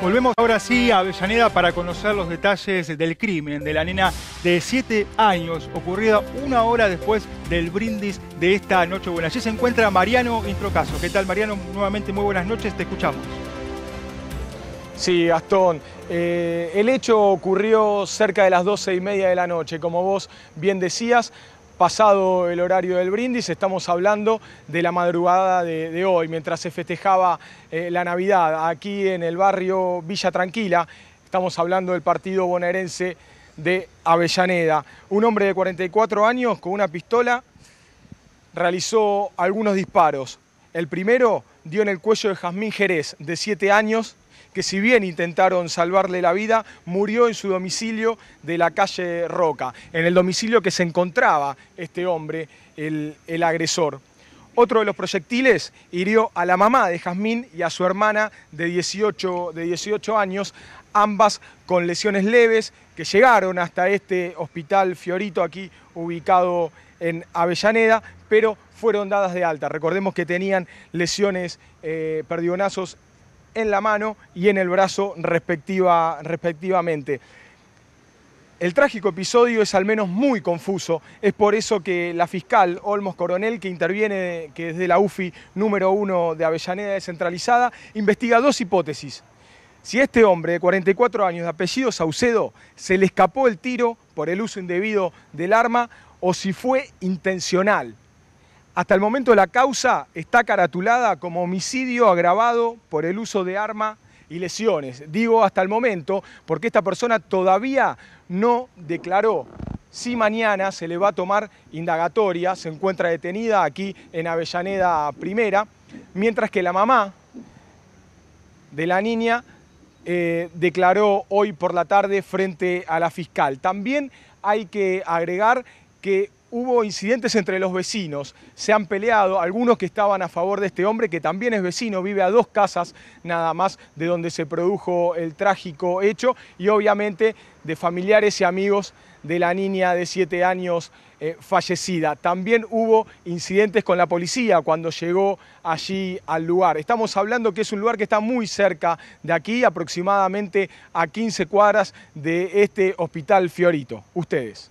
Volvemos ahora sí a Avellaneda para conocer los detalles del crimen de la nena de 7 años, ocurrida una hora después del brindis de esta noche buena. Allí se encuentra Mariano Introcaso. ¿Qué tal, Mariano? Nuevamente, muy buenas noches, te escuchamos. Sí, Gastón. Eh, el hecho ocurrió cerca de las 12 y media de la noche. Como vos bien decías, pasado el horario del brindis, estamos hablando de la madrugada de, hoy, mientras se festejaba eh, la Navidad aquí en el barrio Villa Tranquila. Estamos hablando del partido bonaerense de Avellaneda. Un hombre de 44 años con una pistola realizó algunos disparos. El primero dio en el cuello de Jazmín Jerez, de 7 años, que si bien intentaron salvarle la vida, murió en su domicilio de la calle Roca, en el domicilio que se encontraba este hombre, el, agresor. Otro de los proyectiles hirió a la mamá de Jazmín y a su hermana de 18, años, ambas con lesiones leves que llegaron hasta este hospital Fiorito aquí ubicado en Avellaneda, pero fueron dadas de alta. Recordemos que tenían lesiones, eh, perdigonazos en la mano y en el brazo respectiva, respectivamente. El trágico episodio es al menos muy confuso. Es por eso que la fiscal Olmos Coronel, que interviene, que es de la UFI número uno de Avellaneda descentralizada, investiga dos hipótesis. Si este hombre de 44 años de apellido Saucedo se le escapó el tiro por el uso indebido del arma o si fue intencional. Hasta el momento la causa está caratulada como homicidio agravado por el uso de arma y lesiones. Digo hasta el momento porque esta persona todavía no declaró. Si mañana se le va a tomar indagatoria, se encuentra detenida aquí en Avellaneda Primera, mientras que la mamá de la niña eh, declaró hoy por la tarde frente a la fiscal. También hay que agregar que hubo incidentes entre los vecinos, se han peleado algunos que estaban a favor de este hombre que también es vecino, vive a dos casas nada más de donde se produjo el trágico hecho y obviamente de familiares y amigos de la niña de 7 años eh, fallecida. También hubo incidentes con la policía cuando llegó allí al lugar. Estamos hablando que es un lugar que está muy cerca de aquí, aproximadamente a 15 cuadras de este hospital Fiorito. Ustedes.